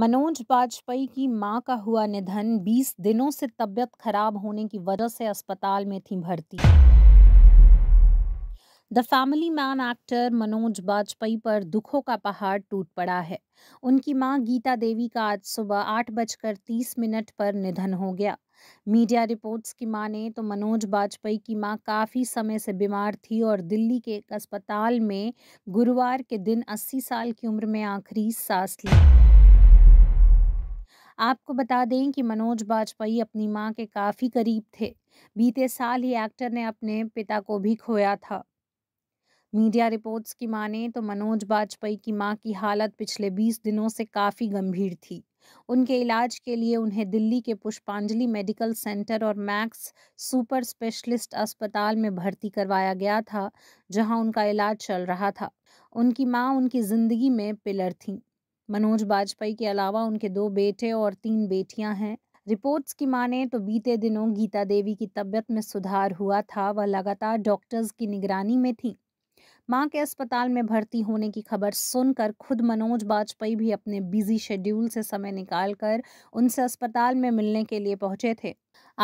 मनोज बाजपेयी की मां का हुआ निधन 20 दिनों से तबियत खराब होने की वजह से अस्पताल में थी भर्ती the family man actor Manoj Bajpai पर दुखों का पहाड़ टूट पड़ा है उनकी मां गीता देवी का आज सुबह आठ बजकर तीस मिनट पर निधन हो गया मीडिया रिपोर्ट्स की माने तो मनोज बाजपेयी की मां काफ़ी समय से बीमार थी और दिल्ली के एक अस्पताल में गुरुवार के दिन अस्सी साल की उम्र में आखिरी सांस ली आपको बता दें कि मनोज बाजपेयी अपनी मां के काफ़ी करीब थे बीते साल ही एक्टर ने अपने पिता को भी खोया था मीडिया रिपोर्ट्स की माने तो मनोज बाजपेयी की मां की हालत पिछले 20 दिनों से काफ़ी गंभीर थी उनके इलाज के लिए उन्हें दिल्ली के पुष्पांजलि मेडिकल सेंटर और मैक्स सुपर स्पेशलिस्ट अस्पताल में भर्ती करवाया गया था जहां उनका इलाज चल रहा था उनकी मां उनकी ज़िंदगी में पिलर थीं मनोज बाजपेयी के अलावा उनके दो बेटे और तीन बेटियां हैं रिपोर्ट्स की माने तो बीते दिनों गीता देवी की तबीयत में सुधार हुआ था वह लगातार डॉक्टर्स की निगरानी में थी मां के अस्पताल में भर्ती होने की खबर सुनकर खुद मनोज बाजपेयी भी अपने बिजी शेड्यूल से समय निकालकर उनसे अस्पताल में मिलने के लिए पहुंचे थे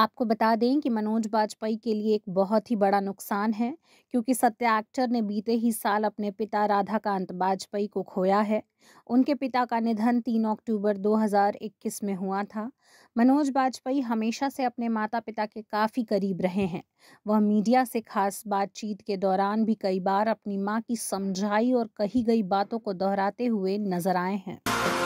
आपको बता दें कि मनोज बाजपेयी के लिए एक बहुत ही बड़ा नुकसान है क्योंकि सत्या एक्टर ने बीते ही साल अपने पिता राधाकांत बाजपेयी को खोया है उनके पिता का निधन 3 अक्टूबर 2021 में हुआ था मनोज बाजपेयी हमेशा से अपने माता पिता के काफ़ी करीब रहे हैं वह मीडिया से खास बातचीत के दौरान भी कई बार अपनी माँ की समझाई और कही गई बातों को दोहराते हुए नजर आए हैं